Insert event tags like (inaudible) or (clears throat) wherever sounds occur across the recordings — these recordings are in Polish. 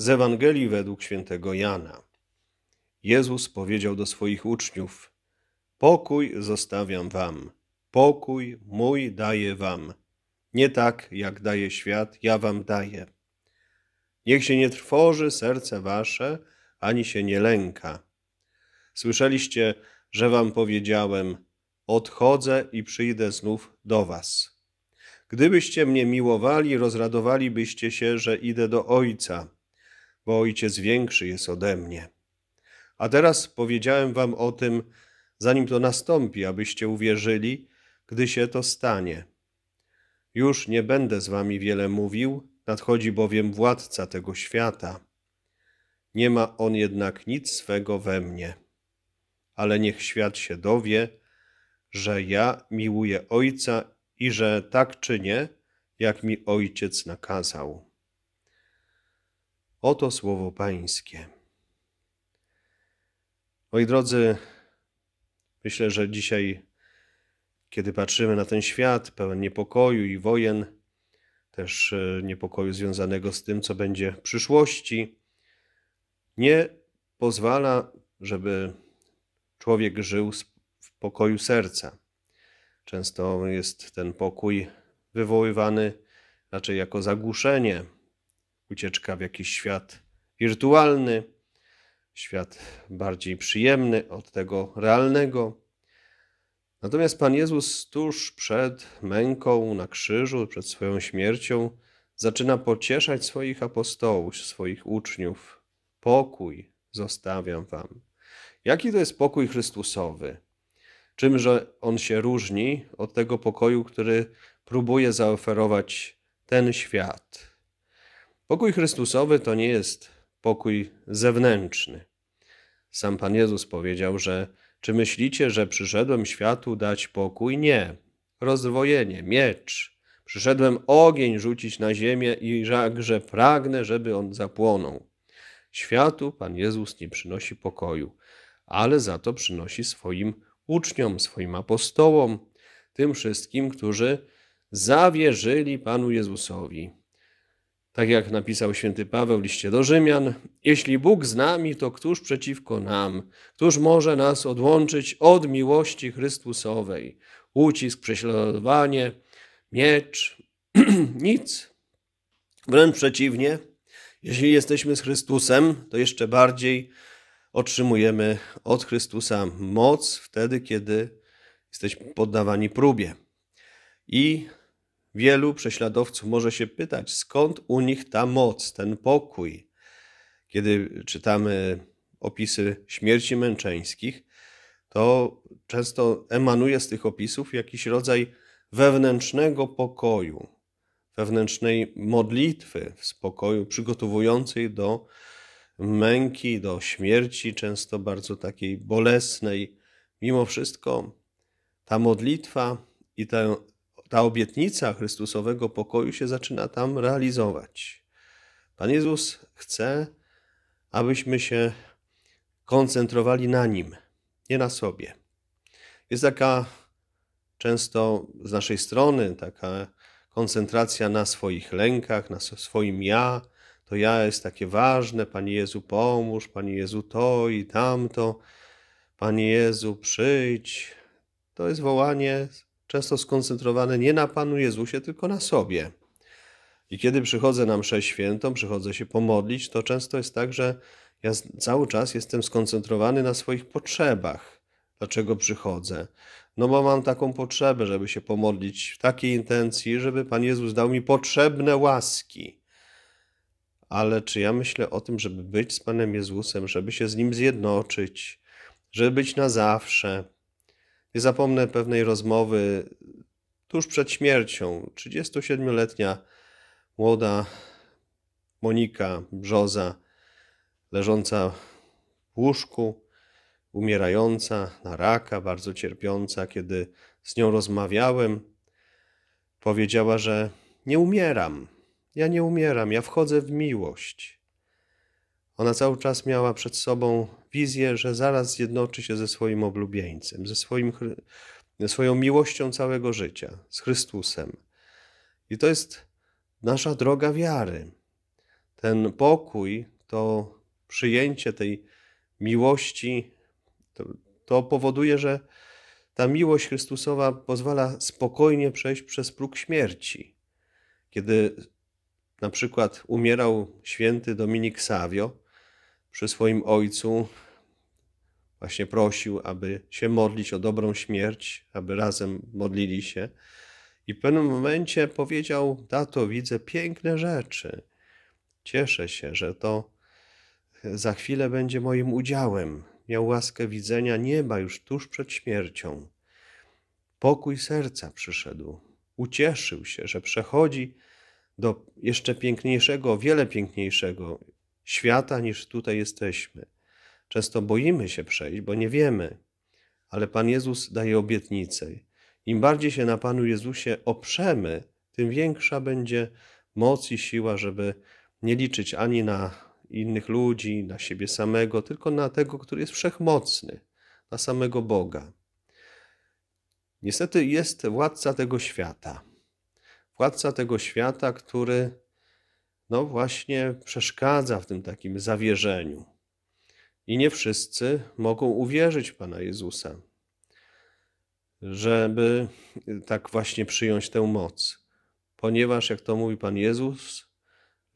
Z Ewangelii według świętego Jana. Jezus powiedział do swoich uczniów: Pokój zostawiam wam, pokój mój daję wam. Nie tak, jak daje świat, ja wam daję. Niech się nie trwoży serce wasze, ani się nie lęka. Słyszeliście, że wam powiedziałem: Odchodzę i przyjdę znów do was. Gdybyście mnie miłowali, rozradowalibyście się, że idę do Ojca bo Ojciec większy jest ode mnie. A teraz powiedziałem wam o tym, zanim to nastąpi, abyście uwierzyli, gdy się to stanie. Już nie będę z wami wiele mówił, nadchodzi bowiem władca tego świata. Nie ma on jednak nic swego we mnie. Ale niech świat się dowie, że ja miłuję Ojca i że tak czynię, jak mi Ojciec nakazał. Oto słowo Pańskie. Moi drodzy, myślę, że dzisiaj, kiedy patrzymy na ten świat pełen niepokoju i wojen, też e, niepokoju związanego z tym, co będzie w przyszłości, nie pozwala, żeby człowiek żył w pokoju serca. Często jest ten pokój wywoływany raczej jako zagłuszenie ucieczka w jakiś świat wirtualny, świat bardziej przyjemny od tego realnego. Natomiast Pan Jezus tuż przed męką na krzyżu, przed swoją śmiercią, zaczyna pocieszać swoich apostołów, swoich uczniów. Pokój zostawiam Wam. Jaki to jest pokój Chrystusowy? Czymże on się różni od tego pokoju, który próbuje zaoferować ten świat? Pokój Chrystusowy to nie jest pokój zewnętrzny. Sam Pan Jezus powiedział, że czy myślicie, że przyszedłem światu dać pokój? Nie. Rozwojenie, miecz. Przyszedłem ogień rzucić na ziemię i jakże pragnę, żeby on zapłonął. Światu Pan Jezus nie przynosi pokoju, ale za to przynosi swoim uczniom, swoim apostołom, tym wszystkim, którzy zawierzyli Panu Jezusowi. Tak jak napisał święty Paweł w liście do Rzymian, jeśli Bóg z nami, to któż przeciwko nam? Któż może nas odłączyć od miłości Chrystusowej? Ucisk, prześladowanie, miecz, (clears throat) nic. Wręcz przeciwnie, jeśli jesteśmy z Chrystusem, to jeszcze bardziej otrzymujemy od Chrystusa moc wtedy, kiedy jesteśmy poddawani próbie. I Wielu prześladowców może się pytać, skąd u nich ta moc, ten pokój. Kiedy czytamy opisy śmierci męczeńskich, to często emanuje z tych opisów jakiś rodzaj wewnętrznego pokoju, wewnętrznej modlitwy w spokoju, przygotowującej do męki, do śmierci, często bardzo takiej bolesnej. Mimo wszystko ta modlitwa i ten ta obietnica Chrystusowego pokoju się zaczyna tam realizować. Pan Jezus chce, abyśmy się koncentrowali na Nim, nie na sobie. Jest taka często z naszej strony taka koncentracja na swoich lękach, na swoim ja. To ja jest takie ważne, Panie Jezu pomóż, Panie Jezu to i tamto, Panie Jezu przyjdź. To jest wołanie często skoncentrowane nie na Panu Jezusie, tylko na sobie. I kiedy przychodzę na mszę świętą, przychodzę się pomodlić, to często jest tak, że ja cały czas jestem skoncentrowany na swoich potrzebach. Dlaczego przychodzę? No bo mam taką potrzebę, żeby się pomodlić w takiej intencji, żeby Pan Jezus dał mi potrzebne łaski. Ale czy ja myślę o tym, żeby być z Panem Jezusem, żeby się z Nim zjednoczyć, żeby być na zawsze, nie zapomnę pewnej rozmowy tuż przed śmiercią. 37-letnia młoda Monika Brzoza, leżąca w łóżku, umierająca na raka, bardzo cierpiąca, kiedy z nią rozmawiałem, powiedziała, że nie umieram. Ja nie umieram, ja wchodzę w miłość. Ona cały czas miała przed sobą wizję, że zaraz zjednoczy się ze swoim oblubieńcem, ze swoim, swoją miłością całego życia, z Chrystusem. I to jest nasza droga wiary. Ten pokój, to przyjęcie tej miłości, to, to powoduje, że ta miłość Chrystusowa pozwala spokojnie przejść przez próg śmierci. Kiedy na przykład umierał święty Dominik Savio, przy swoim ojcu właśnie prosił, aby się modlić o dobrą śmierć, aby razem modlili się. I w pewnym momencie powiedział: Tato, widzę piękne rzeczy. Cieszę się, że to za chwilę będzie moim udziałem. Miał łaskę widzenia nieba już tuż przed śmiercią. Pokój serca przyszedł. Ucieszył się, że przechodzi do jeszcze piękniejszego, o wiele piękniejszego, świata niż tutaj jesteśmy. Często boimy się przejść, bo nie wiemy, ale Pan Jezus daje obietnicę. Im bardziej się na Panu Jezusie oprzemy, tym większa będzie moc i siła, żeby nie liczyć ani na innych ludzi, na siebie samego, tylko na tego, który jest wszechmocny, na samego Boga. Niestety jest władca tego świata. Władca tego świata, który no właśnie przeszkadza w tym takim zawierzeniu. I nie wszyscy mogą uwierzyć w Pana Jezusa, żeby tak właśnie przyjąć tę moc. Ponieważ, jak to mówi Pan Jezus,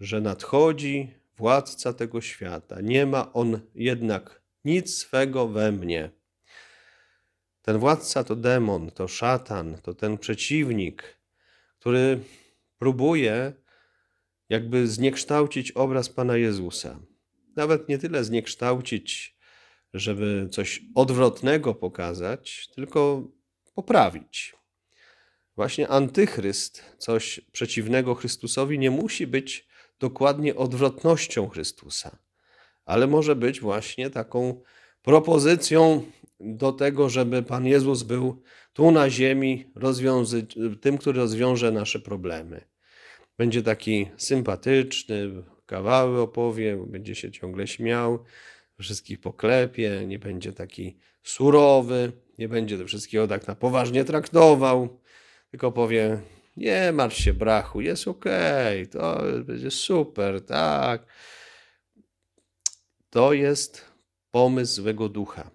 że nadchodzi władca tego świata, nie ma on jednak nic swego we mnie. Ten władca to demon, to szatan, to ten przeciwnik, który próbuje jakby zniekształcić obraz Pana Jezusa. Nawet nie tyle zniekształcić, żeby coś odwrotnego pokazać, tylko poprawić. Właśnie antychryst, coś przeciwnego Chrystusowi, nie musi być dokładnie odwrotnością Chrystusa, ale może być właśnie taką propozycją do tego, żeby Pan Jezus był tu na ziemi tym, który rozwiąże nasze problemy będzie taki sympatyczny, kawały opowie, będzie się ciągle śmiał, wszystkich poklepie, nie będzie taki surowy, nie będzie do wszystkiego tak na poważnie traktował, tylko powie, nie martw się brachu, jest okej, okay, to będzie super, tak. To jest pomysł złego ducha,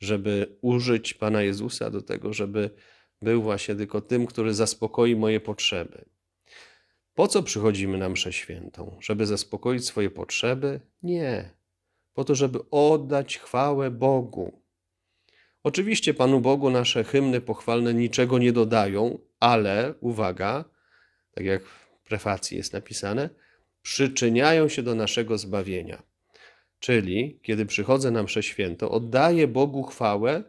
żeby użyć Pana Jezusa do tego, żeby był właśnie tylko tym, który zaspokoi moje potrzeby. Po co przychodzimy na mszę świętą? Żeby zaspokoić swoje potrzeby? Nie. Po to, żeby oddać chwałę Bogu. Oczywiście Panu Bogu nasze hymny pochwalne niczego nie dodają, ale uwaga, tak jak w prefacji jest napisane, przyczyniają się do naszego zbawienia. Czyli, kiedy przychodzę na mszę świętą, oddaję Bogu chwałę,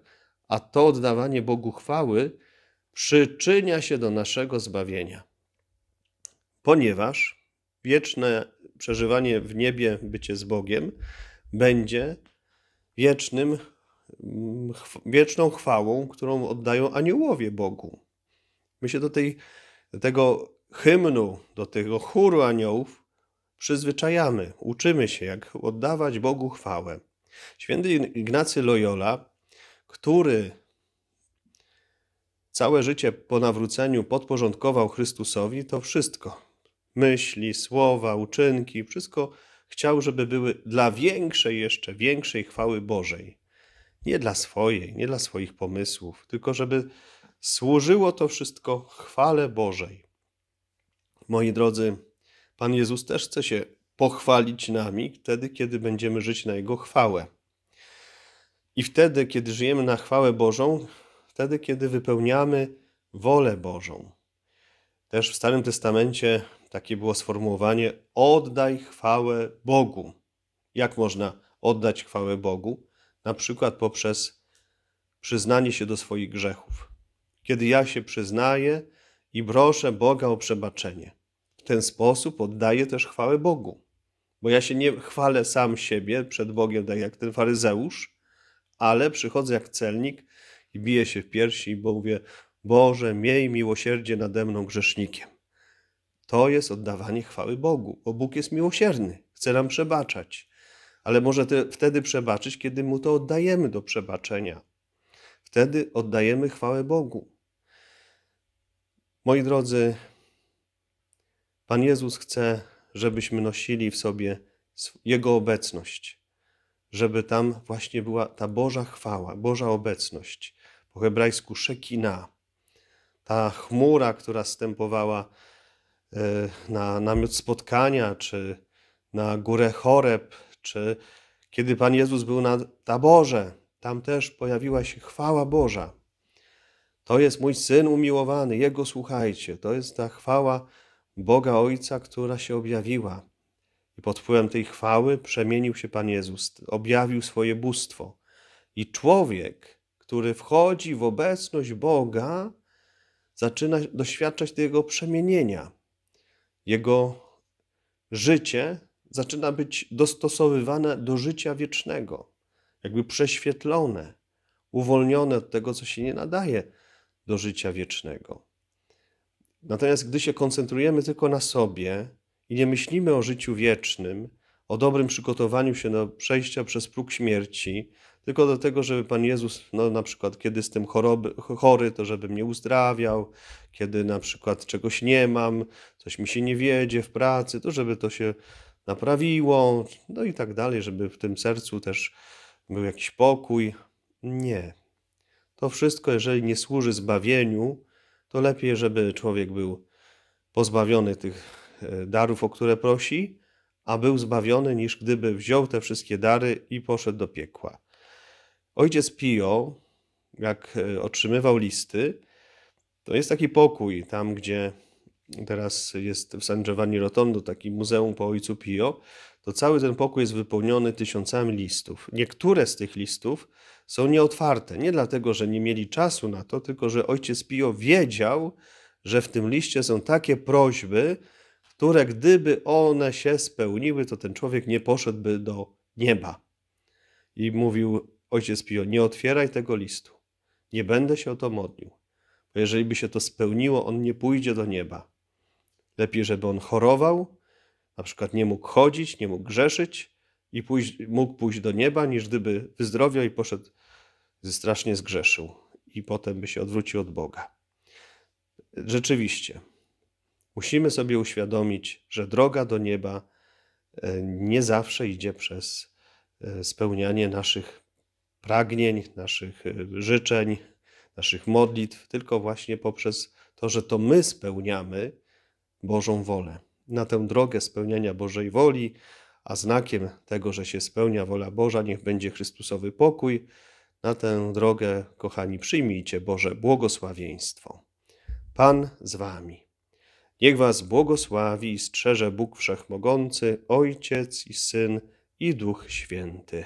a to oddawanie Bogu chwały przyczynia się do naszego zbawienia ponieważ wieczne przeżywanie w niebie, bycie z Bogiem, będzie wiecznym, mm, wieczną chwałą, którą oddają aniołowie Bogu. My się do, tej, do tego hymnu, do tego chóru aniołów przyzwyczajamy, uczymy się, jak oddawać Bogu chwałę. Święty Ignacy Loyola, który całe życie po nawróceniu podporządkował Chrystusowi, to wszystko myśli, słowa, uczynki, wszystko chciał, żeby były dla większej, jeszcze większej chwały Bożej. Nie dla swojej, nie dla swoich pomysłów, tylko żeby służyło to wszystko chwale Bożej. Moi drodzy, Pan Jezus też chce się pochwalić nami wtedy, kiedy będziemy żyć na Jego chwałę. I wtedy, kiedy żyjemy na chwałę Bożą, wtedy, kiedy wypełniamy wolę Bożą. Też w Starym Testamencie takie było sformułowanie: oddaj chwałę Bogu. Jak można oddać chwałę Bogu? Na przykład poprzez przyznanie się do swoich grzechów. Kiedy ja się przyznaję i proszę Boga o przebaczenie, w ten sposób oddaję też chwałę Bogu. Bo ja się nie chwalę sam siebie przed Bogiem, tak jak ten faryzeusz, ale przychodzę jak celnik i biję się w piersi, bo mówię: Boże, miej miłosierdzie nade mną grzesznikiem. To jest oddawanie chwały Bogu, bo Bóg jest miłosierny, chce nam przebaczać, ale może te, wtedy przebaczyć, kiedy mu to oddajemy do przebaczenia. Wtedy oddajemy chwałę Bogu. Moi drodzy, Pan Jezus chce, żebyśmy nosili w sobie Jego obecność, żeby tam właśnie była ta Boża chwała, Boża obecność. Po hebrajsku szekina, ta chmura, która stępowała E, na namiot spotkania, czy na górę Choreb, czy kiedy Pan Jezus był na taborze, tam też pojawiła się chwała Boża. To jest mój syn umiłowany, jego słuchajcie. To jest ta chwała Boga Ojca, która się objawiła. I pod wpływem tej chwały przemienił się Pan Jezus, objawił swoje bóstwo. I człowiek, który wchodzi w obecność Boga, zaczyna doświadczać tego przemienienia. Jego życie zaczyna być dostosowywane do życia wiecznego, jakby prześwietlone, uwolnione od tego, co się nie nadaje do życia wiecznego. Natomiast gdy się koncentrujemy tylko na sobie i nie myślimy o życiu wiecznym, o dobrym przygotowaniu się do przejścia przez próg śmierci, tylko do tego, żeby Pan Jezus, no na przykład, kiedy jestem choroby, chory, to żeby mnie uzdrawiał, kiedy na przykład czegoś nie mam, coś mi się nie wiedzie w pracy, to żeby to się naprawiło, no i tak dalej, żeby w tym sercu też był jakiś pokój. Nie. To wszystko, jeżeli nie służy zbawieniu, to lepiej, żeby człowiek był pozbawiony tych e, darów, o które prosi, a był zbawiony, niż gdyby wziął te wszystkie dary i poszedł do piekła. Ojciec Pio, jak e, otrzymywał listy, to jest taki pokój tam, gdzie teraz jest w San Giovanni Rotondo, taki muzeum po ojcu Pio, to cały ten pokój jest wypełniony tysiącami listów. Niektóre z tych listów są nieotwarte, nie dlatego, że nie mieli czasu na to, tylko że ojciec Pio wiedział, że w tym liście są takie prośby, które gdyby one się spełniły, to ten człowiek nie poszedłby do nieba. I mówił Ojciec Pio, nie otwieraj tego listu. Nie będę się o to modlił. Bo jeżeli by się to spełniło, on nie pójdzie do nieba. Lepiej, żeby on chorował, na przykład nie mógł chodzić, nie mógł grzeszyć i pójść, mógł pójść do nieba, niż gdyby wyzdrowiał i poszedł, strasznie zgrzeszył i potem by się odwrócił od Boga. Rzeczywiście, musimy sobie uświadomić, że droga do nieba e, nie zawsze idzie przez e, spełnianie naszych pragnień, naszych e, życzeń, naszych modlitw, tylko właśnie poprzez to, że to my spełniamy Bożą wolę. Na tę drogę spełniania Bożej woli, a znakiem tego, że się spełnia wola Boża, niech będzie Chrystusowy pokój. Na tę drogę, kochani, przyjmijcie Boże błogosławieństwo. Pan z wami. Niech was błogosławi i strzeże Bóg Wszechmogący, Ojciec i Syn i Duch Święty.